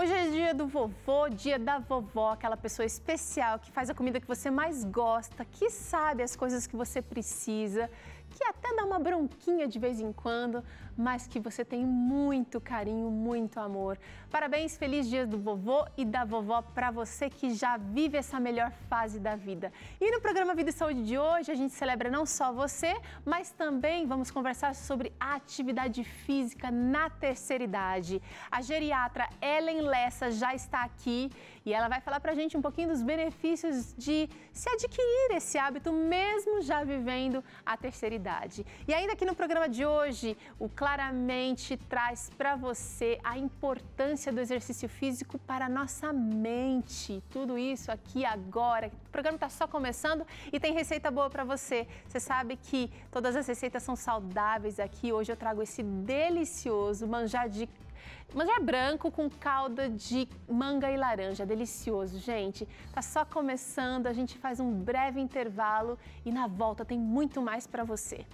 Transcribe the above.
Hoje é dia do vovô, dia da vovó, aquela pessoa especial que faz a comida que você mais gosta, que sabe as coisas que você precisa que até dá uma bronquinha de vez em quando, mas que você tem muito carinho, muito amor. Parabéns, feliz dia do vovô e da vovó para você que já vive essa melhor fase da vida. E no programa Vida e Saúde de hoje, a gente celebra não só você, mas também vamos conversar sobre a atividade física na terceira idade. A geriatra Ellen Lessa já está aqui e ela vai falar para a gente um pouquinho dos benefícios de se adquirir esse hábito mesmo já vivendo a terceira idade realidade. E ainda aqui no programa de hoje, o Claramente traz para você a importância do exercício físico para a nossa mente. Tudo isso aqui agora. O programa está só começando e tem receita boa para você. Você sabe que todas as receitas são saudáveis aqui. Hoje eu trago esse delicioso manjar de mas é branco com calda de manga e laranja, delicioso, gente. Tá só começando, a gente faz um breve intervalo e na volta tem muito mais para você.